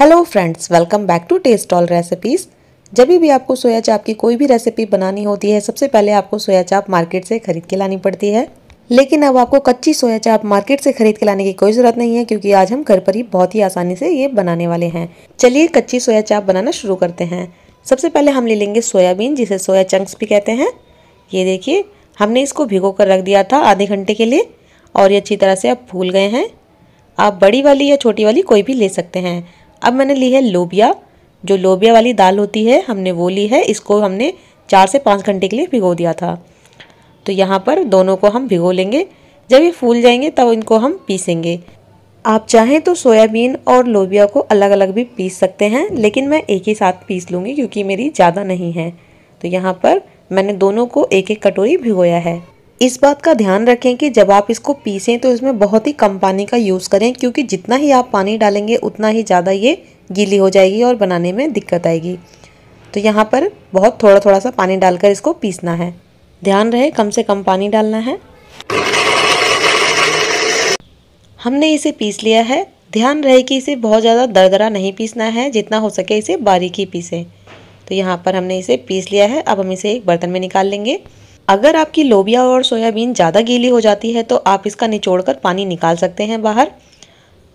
hello friends welcome back to taste all recipes जब भी आपको सोया चाप की कोई भी रेसिपी बनानी होती है सबसे पहले आपको सोया चाप मार्केट से खरीद के लानी पड़ती है लेकिन अब आपको कच्ची सोया चाप मार्केट से खरीद के लाने की कोई ज़रूरत नहीं है क्योंकि आज हम घर पर ही बहुत ही आसानी से ये बनाने वाले हैं चलिए कच्ची सोया चाप बनाना शुरू करते हैं सबसे पहले हम ले लेंगे सोयाबीन जिसे सोया चंक्स भी कहते हैं ये देखिए हमने इसको भिगो कर रख दिया था आधे घंटे के लिए और ये अच्छी तरह से आप फूल गए हैं आप बड़ी वाली या छोटी वाली कोई भी ले सकते हैं अब मैंने ली है लोबिया जो लोबिया वाली दाल होती है हमने वो ली है इसको हमने चार से पाँच घंटे के लिए भिगो दिया था तो यहाँ पर दोनों को हम भिगो लेंगे जब ये फूल जाएंगे तब इनको हम पीसेंगे आप चाहें तो सोयाबीन और लोबिया को अलग अलग भी पीस सकते हैं लेकिन मैं एक ही साथ पीस लूँगी क्योंकि मेरी ज़्यादा नहीं है तो यहाँ पर मैंने दोनों को एक एक कटोरी भिगोया है इस बात का ध्यान रखें कि जब आप इसको पीसें तो इसमें बहुत ही कम पानी का यूज़ करें क्योंकि जितना ही आप पानी डालेंगे उतना ही ज़्यादा ये गीली हो जाएगी और बनाने में दिक्कत आएगी तो यहाँ पर बहुत थोड़ा थोड़ा सा पानी डालकर इसको पीसना है ध्यान रहे कम से कम पानी डालना है हमने इसे पीस लिया है ध्यान रहे कि इसे बहुत ज़्यादा दरदरा नहीं पीसना है जितना हो सके इसे बारीक ही पीसें तो यहाँ पर हमने इसे पीस लिया है अब हम इसे एक बर्तन में निकाल लेंगे अगर आपकी लोबिया और सोयाबीन ज़्यादा गीली हो जाती है तो आप इसका निचोड़ कर पानी निकाल सकते हैं बाहर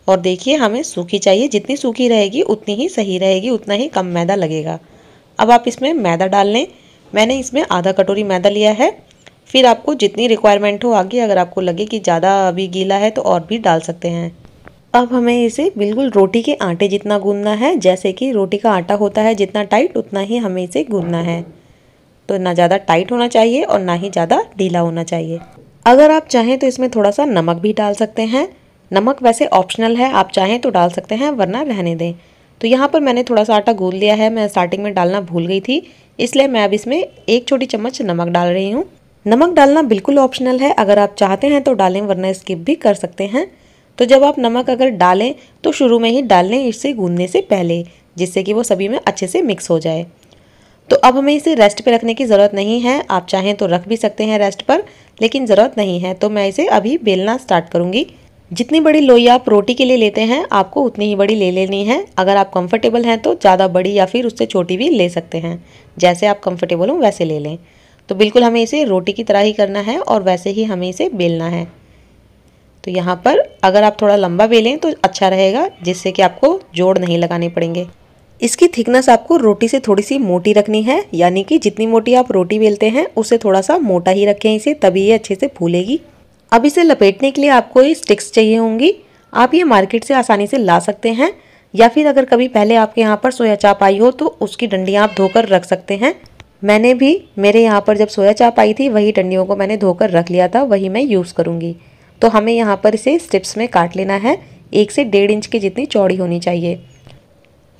और देखिए हमें सूखी चाहिए जितनी सूखी रहेगी उतनी ही सही रहेगी उतना ही कम मैदा लगेगा अब आप इसमें मैदा डाल लें मैंने इसमें आधा कटोरी मैदा लिया है फिर आपको जितनी रिक्वायरमेंट हो आगे अगर आपको लगे कि ज़्यादा अभी गीला है तो और भी डाल सकते हैं अब हमें इसे बिल्कुल रोटी के आटे जितना गूंदना है जैसे कि रोटी का आटा होता है जितना टाइट उतना ही हमें इसे गूंदना है तो ना ज़्यादा टाइट होना चाहिए और ना ही ज़्यादा ढीला होना चाहिए अगर आप चाहें तो इसमें थोड़ा सा नमक भी डाल सकते हैं नमक वैसे ऑप्शनल है आप चाहें तो डाल सकते हैं वरना रहने दें तो यहाँ पर मैंने थोड़ा सा आटा गूँध लिया है मैं स्टार्टिंग में डालना भूल गई थी इसलिए मैं अब इसमें एक छोटी चम्मच नमक डाल रही हूँ नमक डालना बिल्कुल ऑप्शनल है अगर आप चाहते हैं तो डालें वरना स्किप भी कर सकते हैं तो जब आप नमक अगर डालें तो शुरू में ही डाल लें इससे गूंदने से पहले जिससे कि वो सभी में अच्छे से मिक्स हो जाए तो अब हमें इसे रेस्ट पे रखने की ज़रूरत नहीं है आप चाहें तो रख भी सकते हैं रेस्ट पर लेकिन ज़रूरत नहीं है तो मैं इसे अभी बेलना स्टार्ट करूँगी जितनी बड़ी लोई आप रोटी के लिए लेते हैं आपको उतनी ही बड़ी ले लेनी है अगर आप कंफर्टेबल हैं तो ज़्यादा बड़ी या फिर उससे छोटी भी ले सकते हैं जैसे आप कंफर्टेबल हों वैसे ले लें तो बिल्कुल हमें इसे रोटी की तरह ही करना है और वैसे ही हमें इसे बेलना है तो यहाँ पर अगर आप थोड़ा लंबा बेलें तो अच्छा रहेगा जिससे कि आपको जोड़ नहीं लगाने पड़ेंगे इसकी थिकनेस आपको रोटी से थोड़ी सी मोटी रखनी है यानी कि जितनी मोटी आप रोटी बेलते हैं उसे थोड़ा सा मोटा ही रखें इसे तभी ये अच्छे से फूलेगी अब इसे लपेटने के लिए आपको ये स्टिक्स चाहिए होंगी आप ये मार्केट से आसानी से ला सकते हैं या फिर अगर कभी पहले आपके यहाँ पर सोया चाप आई हो तो उसकी डंडियाँ आप धोकर रख सकते हैं मैंने भी मेरे यहाँ पर जब सोया चाप आई थी वही डंडियों को मैंने धोकर रख लिया था वही मैं यूज़ करूँगी तो हमें यहाँ पर इसे स्टिप्स में काट लेना है एक से डेढ़ इंच की जितनी चौड़ी होनी चाहिए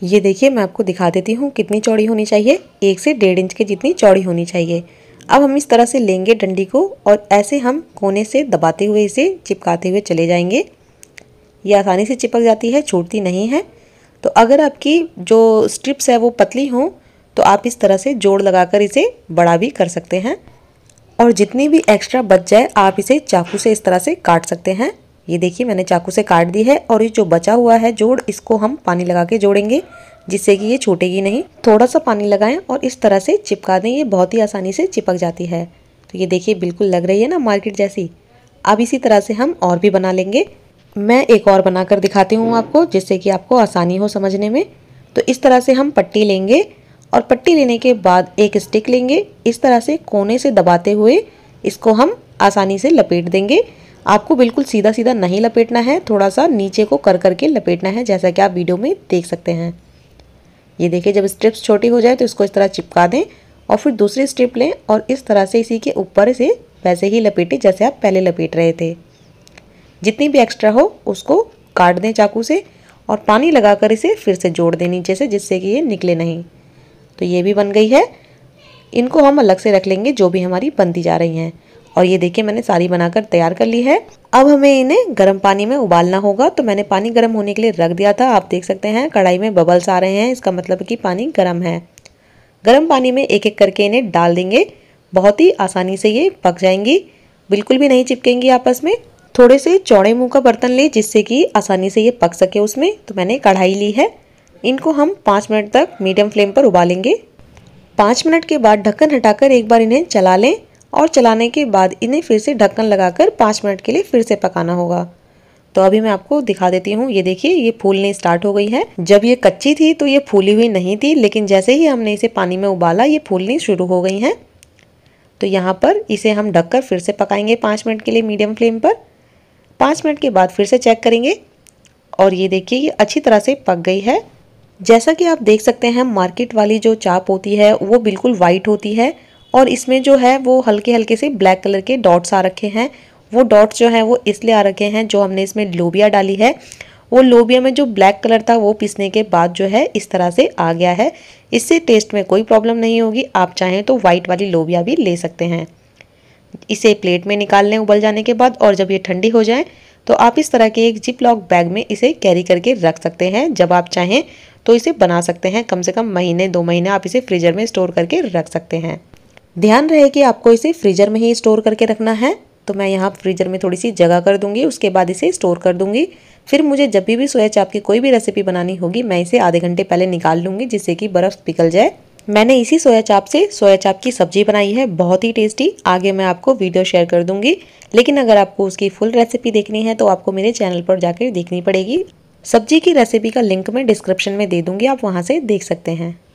ये देखिए मैं आपको दिखा देती हूँ कितनी चौड़ी होनी चाहिए एक से डेढ़ इंच के जितनी चौड़ी होनी चाहिए अब हम इस तरह से लेंगे डंडी को और ऐसे हम कोने से दबाते हुए इसे चिपकाते हुए चले जाएंगे ये आसानी से चिपक जाती है छूटती नहीं है तो अगर आपकी जो स्ट्रिप्स है वो पतली हों तो आप इस तरह से जोड़ लगाकर इसे बड़ा भी कर सकते हैं और जितनी भी एक्स्ट्रा बच जाए आप इसे चाकू से इस तरह से काट सकते हैं ये देखिए मैंने चाकू से काट दी है और ये जो बचा हुआ है जोड़ इसको हम पानी लगा के जोड़ेंगे जिससे कि ये छूटेगी नहीं थोड़ा सा पानी लगाएं और इस तरह से चिपका दें ये बहुत ही आसानी से चिपक जाती है तो ये देखिए बिल्कुल लग रही है ना मार्केट जैसी अब इसी तरह से हम और भी बना लेंगे मैं एक और बनाकर दिखाती हूँ आपको जिससे कि आपको आसानी हो समझने में तो इस तरह से हम पट्टी लेंगे और पट्टी लेने के बाद एक स्टिक लेंगे इस तरह से कोने से दबाते हुए इसको हम आसानी से लपेट देंगे आपको बिल्कुल सीधा सीधा नहीं लपेटना है थोड़ा सा नीचे को कर करके लपेटना है जैसा कि आप वीडियो में देख सकते हैं ये देखिए जब स्ट्रिप्स छोटी हो जाए तो इसको इस तरह चिपका दें और फिर दूसरी स्ट्रिप लें और इस तरह से इसी के ऊपर से वैसे ही लपेटें जैसे आप पहले लपेट रहे थे जितनी भी एक्स्ट्रा हो उसको काट दें चाकू से और पानी लगाकर इसे फिर से जोड़ दें नीचे से जिससे कि ये निकले नहीं तो ये भी बन गई है इनको हम अलग से रख लेंगे जो भी हमारी बनती जा रही हैं और ये देखिए मैंने सारी बनाकर तैयार कर ली है अब हमें इन्हें गर्म पानी में उबालना होगा तो मैंने पानी गर्म होने के लिए रख दिया था आप देख सकते हैं कढ़ाई में बबल्स आ रहे हैं इसका मतलब कि पानी गर्म है गर्म पानी में एक एक करके इन्हें डाल देंगे बहुत ही आसानी से ये पक जाएंगी बिल्कुल भी नहीं चिपकेंगी आपस में थोड़े से चौड़े मुँह का बर्तन लें जिससे कि आसानी से ये पक सके उसमें तो मैंने कढ़ाई ली है इनको हम पाँच मिनट तक मीडियम फ्लेम पर उबालेंगे पाँच मिनट के बाद ढक्कन हटाकर एक बार इन्हें चला लें और चलाने के बाद इन्हें फिर से ढक्कन लगाकर पाँच मिनट के लिए फिर से पकाना होगा तो अभी मैं आपको दिखा देती हूँ ये देखिए ये फूलने स्टार्ट हो गई है जब ये कच्ची थी तो ये फूली हुई नहीं थी लेकिन जैसे ही हमने इसे पानी में उबाला ये फूलनी शुरू हो गई हैं तो यहाँ पर इसे हम ढककर फिर से पकाएंगे पाँच मिनट के लिए मीडियम फ्लेम पर पाँच मिनट के बाद फिर से चेक करेंगे और ये देखिए ये अच्छी तरह से पक गई है जैसा कि आप देख सकते हैं मार्केट वाली जो चाप होती है वो बिल्कुल वाइट होती है और इसमें जो है वो हल्के हल्के से ब्लैक कलर के डॉट्स आ रखे हैं वो डॉट्स जो हैं वो इसलिए आ रखे हैं जो हमने इसमें लोबिया डाली है वो लोबिया में जो ब्लैक कलर था वो पीसने के बाद जो है इस तरह से आ गया है इससे टेस्ट में कोई प्रॉब्लम नहीं होगी आप चाहें तो वाइट वाली लोबिया भी ले सकते हैं इसे प्लेट में निकाल लें उबल जाने के बाद और जब ये ठंडी हो जाए तो आप इस तरह के एक जिप लॉक बैग में इसे कैरी करके रख सकते हैं जब आप चाहें तो इसे बना सकते हैं कम से कम महीने दो महीने आप इसे फ्रीजर में स्टोर करके रख सकते हैं ध्यान रहे कि आपको इसे फ्रीजर में ही स्टोर करके रखना है तो मैं यहाँ फ्रीजर में थोड़ी सी जगह कर दूंगी उसके बाद इसे स्टोर कर दूंगी फिर मुझे जब भी सोया चाप की कोई भी रेसिपी बनानी होगी मैं इसे आधे घंटे पहले निकाल लूँगी जिससे कि बर्फ़ पिघल जाए मैंने इसी सोया चाप से सोया चाप की सब्जी बनाई है बहुत ही टेस्टी आगे मैं आपको वीडियो शेयर कर दूंगी लेकिन अगर आपको उसकी फुल रेसिपी देखनी है तो आपको मेरे चैनल पर जाकर देखनी पड़ेगी सब्जी की रेसिपी का लिंक मैं डिस्क्रिप्शन में दे दूंगी आप वहाँ से देख सकते हैं